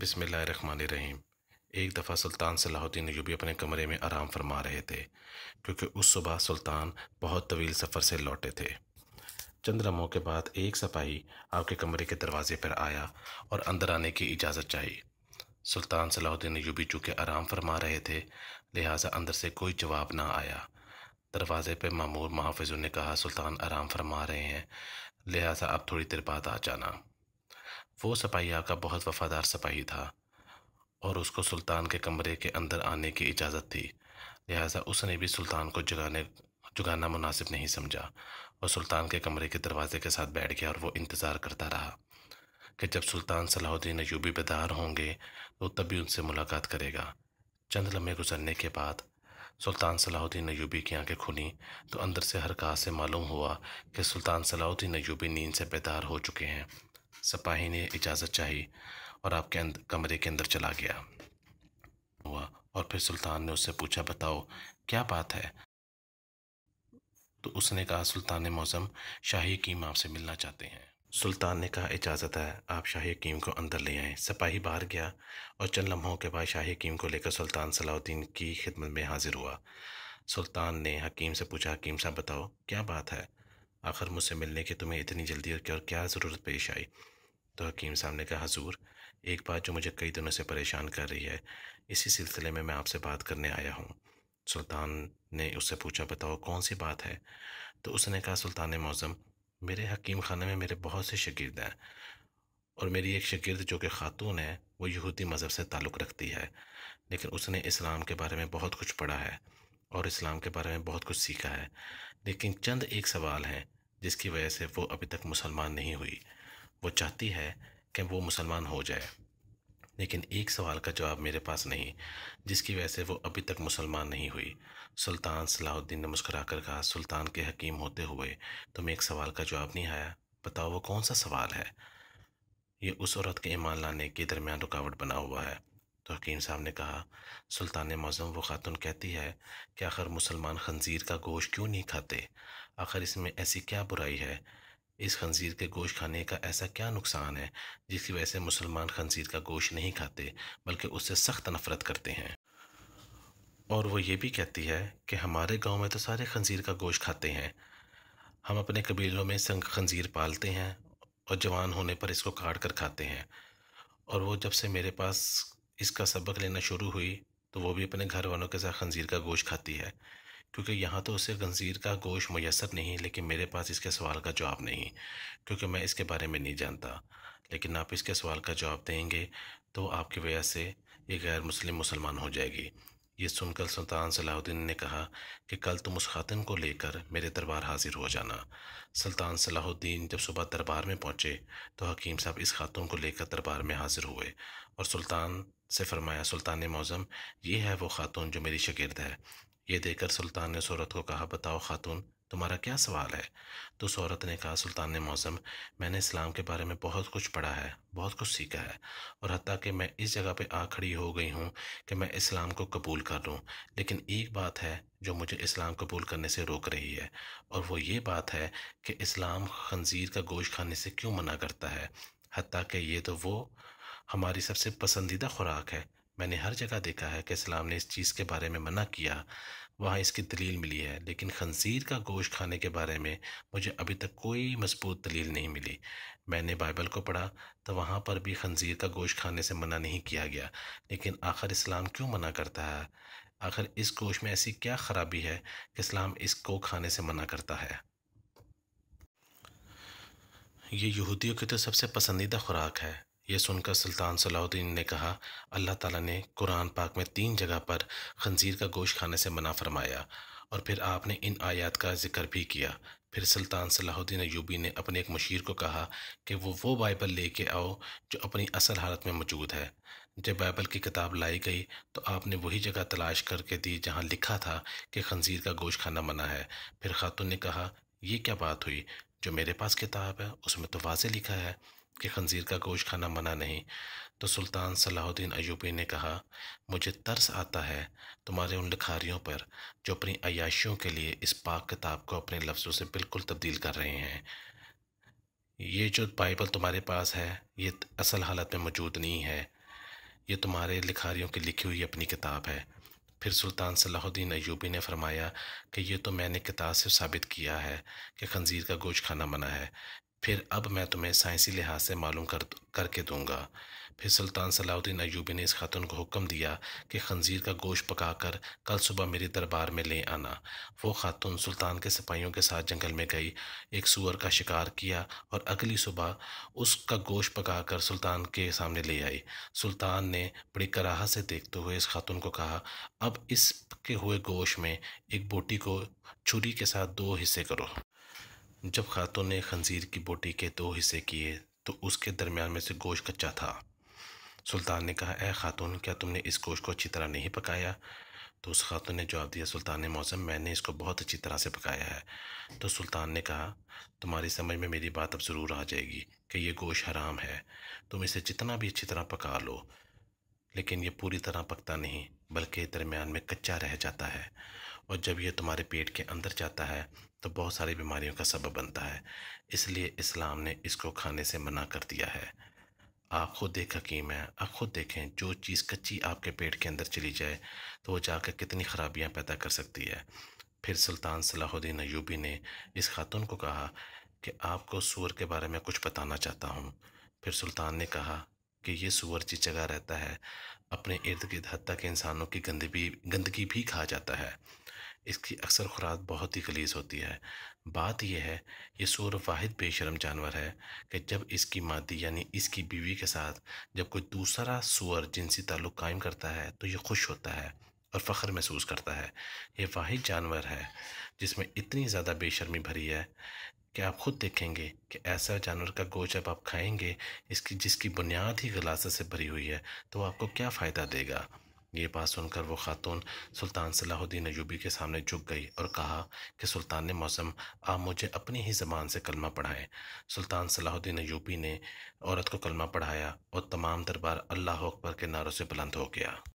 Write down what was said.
बिसमीम एक दफ़ा सुल्तान सलाहुद्दीन यूबी अपने कमरे में आराम फरमा रहे थे क्योंकि उस सुबह सुल्तान बहुत तवील सफ़र से लौटे थे चंद रमों के बाद एक सपाही आपके कमरे के दरवाजे पर आया और अंदर आने की इजाज़त चाहिए सुल्तान सलाहुद्दीन यूबी चूँकि आराम फरमा रहे थे लिहाजा अंदर से कोई जवाब ना आया दरवाजे पर मामूर महाफिजों ने कहा सुल्तान आराम फरमा रहे हैं लिहाजा आप थोड़ी देर बाद आ जाना वो सपाही आका बहुत वफादार सपाही था और उसको सुल्तान के कमरे के अंदर आने की इजाज़त थी लिहाजा उसने भी सुल्तान को जगाने जुगाना मुनासिब नहीं समझा और सुल्तान के कमरे के दरवाजे के साथ बैठ गया और वो इंतज़ार करता रहा कि जब सुल्तान सलाहुद्दीन अयूबी बेदार होंगे तो तब भी उनसे मुलाकात करेगा चंद लम्हे गुजरने के बाद सुल्तान सलाहुद्दीन अयूबी की आंखें खुली तो अंदर से हर कहा से मालूम हुआ कि सुल्तान सलाहुद्दीन अयूबी नींद से बेदार हो चुके हैं सिपाही ने इजाज़त चाही और आपके अंदर कमरे के अंदर चला गया हुआ और फिर सुल्तान ने उससे पूछा बताओ क्या बात है तो उसने कहा सुल्तान मौसम शाही कीम आपसे मिलना चाहते हैं सुल्तान ने कहा इजाज़त है आप शाही कीम को अंदर ले आएँ सिपाही बाहर गया और चंद लम्हों के बाद शाही कीम को लेकर सुल्तान सलाउद्दीन की खिदमत में हाजिर हुआ सुल्तान ने हकीम से पूछा हकीम साहब बताओ क्या बात है आखिर मुझसे मिलने की तुम्हें इतनी जल्दी और क्या ज़रूरत पेश आई तो हकीम साहब ने कहा हजूर एक बात जो मुझे कई दिनों से परेशान कर रही है इसी सिलसिले में मैं आपसे बात करने आया हूँ सुल्तान ने उससे पूछा बताओ कौन सी बात है तो उसने कहा सुल्तान मौज़म मेरे हकीम खाने में मेरे बहुत से शगिर्द हैं और मेरी एक शगिर्द जो कि खातून है वो यहूदी मज़हब से ताल्लुक़ रखती है लेकिन उसने इस्लाम के बारे में बहुत कुछ पढ़ा है और इस्लाम के बारे में बहुत कुछ सीखा है लेकिन चंद एक सवाल हैं जिसकी वजह से वो अभी तक मुसलमान नहीं हुई वो चाहती है कि वो मुसलमान हो जाए लेकिन एक सवाल का जवाब मेरे पास नहीं जिसकी वजह से वो अभी तक मुसलमान नहीं हुई सुल्तान सलाहुद्दीन ने मुस्करा कर कहा सुल्तान के हकीम होते हुए तुम्हें एक सवाल का जवाब नहीं आया बताओ वो कौन सा सवाल है ये उस औरत के ईमान लाने के दरमियान रुकावट बना हुआ है तो हकीम साहब ने कहा सुल्तान मौज़म व खातून कहती है कि आखिर मुसलमान खंजीर का गोश्त क्यों नहीं खाते आखिर इसमें ऐसी क्या बुराई है इस खंजीर के गोश्त खाने का ऐसा क्या नुकसान है जिसकी वजह से मुसलमान खंजीर का गोश्त नहीं खाते बल्कि उससे सख्त नफरत करते हैं और वो ये भी कहती है कि हमारे गांव में तो सारे खंजीर का गोश्त खाते हैं हम अपने कबीलों में संग खंजीर पालते हैं और जवान होने पर इसको काट कर खाते हैं और वो जब से मेरे पास इसका सबक लेना शुरू हुई तो वो भी अपने घर वालों के साथ खंजीर का गोश्त खाती है क्योंकि यहाँ तो उसे खंजीर का गोश्त मैसर नहीं लेकिन मेरे पास इसके सवाल का जवाब नहीं क्योंकि मैं इसके बारे में नहीं जानता लेकिन आप इसके सवाल का जवाब देंगे तो आपकी वजह से ये गैर मुस्लिम मुसलमान हो जाएगी ये सुनकर सुल्तान सलाहुद्दीन ने कहा कि कल तुम उस खातन को लेकर मेरे दरबार हाजिर हो जाना सुल्तान सलाहुद्दीन जब सुबह दरबार में पहुँचे तो हकीम साहब इस खातून को लेकर दरबार में हाजिर हुए और सुल्तान से फरमाया सुल्तान मौज़म ये है वो ख़ातून जो मेरी शगिर्द है ये देखकर सुल्तान ने सूरत को कहा बताओ ख़ातून तुम्हारा क्या सवाल है तो सूरत ने कहा सुल्तान मौज़म मैंने इस्लाम के बारे में बहुत कुछ पढ़ा है बहुत कुछ सीखा है और हती कि मैं इस जगह पर आ खड़ी हो गई हूँ कि मैं इस्लाम को कबूल कर लूँ लेकिन एक बात है जो मुझे इस्लाम कबूल करने से रोक रही है और वो ये बात है कि इस्लाम खंजीर का गोश्त खाने से क्यों मना करता है हती कि ये तो वो हमारी सबसे पसंदीदा खुराक है मैंने हर जगह देखा है कि इस्लाम ने इस चीज़ के बारे में मना किया वहाँ इसकी दलील मिली है लेकिन खनजीर का गोश्त खाने के बारे में मुझे अभी तक कोई मजबूत दलील नहीं मिली मैंने बाइबल को पढ़ा तो वहाँ पर भी खनजीर का गोश्त खाने से मना नहीं किया गया लेकिन आखिर इस्लाम क्यों मना करता है आखिर इस गोश में ऐसी क्या ख़राबी है कि इस्लाम इसको खाने से मना करता है ये यहूदियों की तो सबसे पसंदीदा खुराक है यह सुनकर सुल्तान सलाउद्दीन ने कहा अल्लाह ताला ने कुरान पाक में तीन जगह पर खंजीर का गोश्त खाने से मना फरमाया और फिर आपने इन आयात का जिक्र भी किया फिर सुल्तान सलाहुद्दीन अयूबी ने अपने एक मशीर को कहा कि वो वो बाइबल लेके आओ जो अपनी असल हालत में मौजूद है जब बाइबल की किताब लाई गई तो आपने वही जगह तलाश करके दी जहाँ लिखा था कि खंजीर का गोश्त खाना मना है फिर खातून ने कहा यह क्या बात हुई जो मेरे पास किताब है उसमें तो वाजे लिखा है कि खंजीर का गोश्त खाना मना नहीं तो सुल्तान सलाहुद्दीन अयूबी ने कहा मुझे तर्स आता है तुम्हारे उन लिखारियों पर जो अपनी अयाशियों के लिए इस पाक किताब को अपने लफ्ज़ों से बिल्कुल तब्दील कर रहे हैं ये जो बाइबल तुम्हारे पास है ये असल हालत में मौजूद नहीं है ये तुम्हारे लिखारियों की लिखी हुई अपनी किताब है फिर सुल्तान सलाहुद्दीन अयूबी ने फरमाया कि यह तो मैंने किताब से साबित किया है कि खंजीर का गोश्त खाना मना है फिर अब मैं तुम्हें साइंसी लिहाज से मालूम कर करके दूंगा फिर सुल्तान सलाउद्दीन अयूबी ने इस खातून को हुक्म दिया कि खंजीर का गोश पकाकर कल सुबह मेरे दरबार में ले आना वो खातून सुल्तान के सिपाहियों के साथ जंगल में गई एक सुअर का शिकार किया और अगली सुबह उसका गोश पकाकर सुल्तान के सामने ले आई सुल्तान ने बड़ी कराहत से देखते हुए इस खातून को कहा अब इसके हुए गोश में एक बोटी को छुरी के साथ दो हिस्से करो जब खातों ने खंजीर की बोटी के दो हिस्से किए तो उसके दरमियान में से गोश्त कच्चा था सुल्तान ने कहा ए खातून क्या तुमने इस गोश को अच्छी तरह नहीं पकाया तो उस खातून ने जवाब दिया सुल्तान ने मौसम मैंने इसको बहुत अच्छी तरह से पकाया है तो सुल्तान ने कहा तुम्हारी समझ में मेरी बात अब ज़रूर आ जाएगी कि यह गोश हराम है तुम इसे जितना भी अच्छी तरह पका लो लेकिन यह पूरी तरह पकता नहीं बल्कि दरमियान में कच्चा रह जाता है और जब यह तुम्हारे पेट के अंदर जाता है तो बहुत सारी बीमारियों का सबब बनता है इसलिए इस्लाम ने इसको खाने से मना कर दिया है आप खुद एक हकीम हैं आप खुद देखें जो चीज़ कच्ची आपके पेट के अंदर चली जाए तो वो जाकर कितनी ख़राबियाँ पैदा कर सकती है फिर सुल्तान सलाहुद्दीन अयूबी ने इस खातून को कहा कि आपको सूअर के बारे में कुछ बताना चाहता हूँ फिर सुल्तान ने कहा कि ये सूअर जिस जगह रहता है अपने इर्द गिर्द हती के इंसानों की गंदगी गंदगी भी खा जाता है इसकी अक्सर खुराक बहुत ही गलीज होती है बात यह है ये सूर वाहिद बेशरम जानवर है कि जब इसकी मादी यानी इसकी बीवी के साथ जब कोई दूसरा सूअर जिनसी ताल्लुक़ कायम करता है तो ये खुश होता है और फ़ख्र महसूस करता है ये वाहिद जानवर है जिसमें इतनी ज़्यादा बेशर्मी भरी है कि आप खुद देखेंगे कि ऐसा जानवर का गोश जब आप खाएंगे इसकी जिसकी बुनियाद ही गलासत से भरी हुई है तो आपको क्या फ़ायदा देगा ये बात सुनकर वो खातून सुल्तान सलाहुद्दीन अयूबी के सामने झुक गई और कहा कि सुल्तान ने मौसम आप मुझे अपनी ही ज़बान से कलमा पढ़ाएं सुल्तान सलाहुद्दीन अयूबी ने औरत को कलमा पढ़ाया और तमाम दरबार अल्लाह अकबर के नारों से बुलंद हो गया